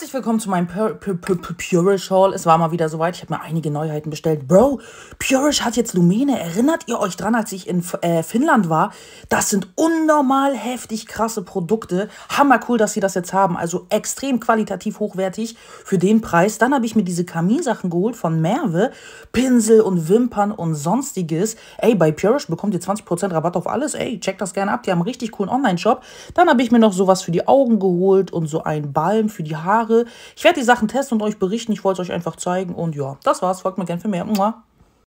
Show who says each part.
Speaker 1: Herzlich willkommen zu meinem Purish Haul. Es war mal wieder soweit. Ich habe mir einige Neuheiten bestellt. Bro, Purish hat jetzt Lumene. Erinnert ihr euch dran, als ich in äh, Finnland war? Das sind unnormal heftig krasse Produkte. Hammer cool, dass sie das jetzt haben. Also extrem qualitativ hochwertig für den Preis. Dann habe ich mir diese Kaminsachen geholt von Merve. Pinsel und Wimpern und sonstiges. Ey, bei Purish bekommt ihr 20% Rabatt auf alles. Ey, checkt das gerne ab. Die haben einen richtig coolen Online-Shop. Dann habe ich mir noch sowas für die Augen geholt und so einen Balm für die Haare. Haare. Ich werde die Sachen testen und euch berichten. Ich wollte es euch einfach zeigen. Und ja, das war's. Folgt mir gerne für mehr. Mua.